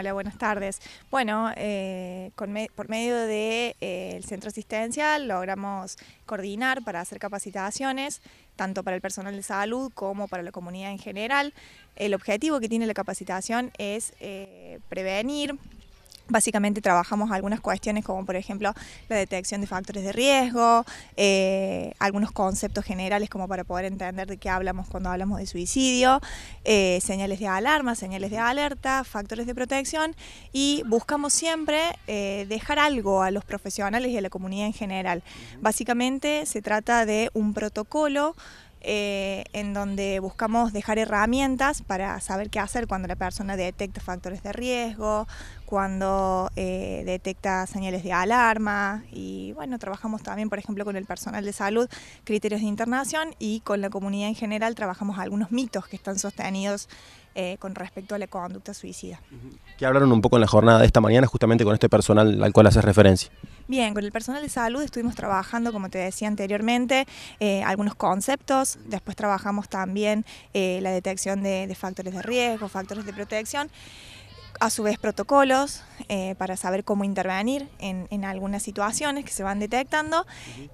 Hola, buenas tardes. Bueno, eh, por medio del eh, centro asistencial logramos coordinar para hacer capacitaciones, tanto para el personal de salud como para la comunidad en general. El objetivo que tiene la capacitación es eh, prevenir, Básicamente trabajamos algunas cuestiones como por ejemplo la detección de factores de riesgo, eh, algunos conceptos generales como para poder entender de qué hablamos cuando hablamos de suicidio, eh, señales de alarma, señales de alerta, factores de protección y buscamos siempre eh, dejar algo a los profesionales y a la comunidad en general. Básicamente se trata de un protocolo eh, en donde buscamos dejar herramientas para saber qué hacer cuando la persona detecta factores de riesgo, cuando eh, detecta señales de alarma y bueno, trabajamos también por ejemplo con el personal de salud, criterios de internación y con la comunidad en general trabajamos algunos mitos que están sostenidos eh, con respecto a la conducta suicida. ¿Qué hablaron un poco en la jornada de esta mañana justamente con este personal al cual haces referencia. Bien, con el personal de salud estuvimos trabajando, como te decía anteriormente, eh, algunos conceptos. Después trabajamos también eh, la detección de, de factores de riesgo, factores de protección a su vez protocolos eh, para saber cómo intervenir en, algunas situaciones que se van detectando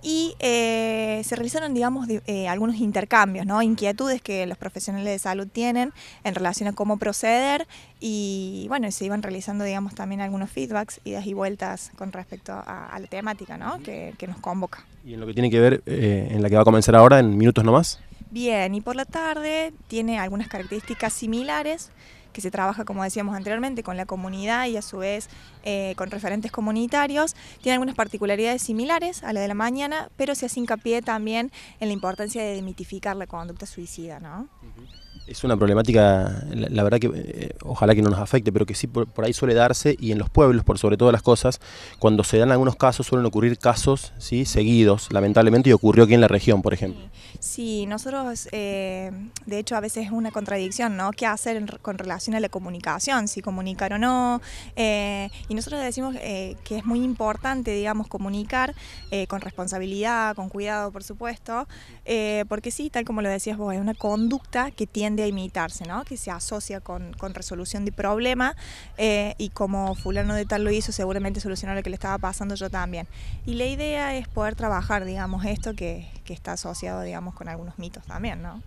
y eh, se realizaron, digamos, eh, algunos intercambios, ¿no? inquietudes que los profesionales de salud tienen en relación a cómo proceder y, bueno, se iban realizando, digamos, también algunos feedbacks, idas y vueltas con respecto a, la temática ¿no? que, que, nos convoca. Y en lo que tiene que ver, en la que va a comenzar ahora, en minutos nomás. Bien, y por la tarde tiene algunas características similares que se trabaja, como decíamos anteriormente, con la comunidad y a su vez eh, con referentes comunitarios, tiene algunas particularidades similares a la de la mañana, pero se hace hincapié también en la importancia de demitificar la conducta suicida, ¿no? Es una problemática, la, verdad que eh, ojalá que no nos afecte, pero que sí por, ahí suele darse y en los pueblos, por sobre todas las cosas, cuando se dan algunos casos suelen ocurrir casos ¿sí? seguidos, lamentablemente, y ocurrió aquí en la región, por ejemplo. Sí, nosotros, eh, de hecho, a veces es una contradicción, ¿no? ¿Qué hacer con relación a la comunicación, si comunicar o no. Eh, y nosotros decimos eh, que es muy importante, digamos, comunicar eh, con responsabilidad, con cuidado, por supuesto, porque sí, tal como lo decías vos, es una conducta que tiende a imitarse, ¿no? que se asocia con, con resolución de problema y como fulano de tal lo hizo, seguramente solucionó lo que le estaba pasando yo también. Y la idea es poder trabajar, digamos, esto que, que está asociado, digamos, con algunos mitos también, ¿no?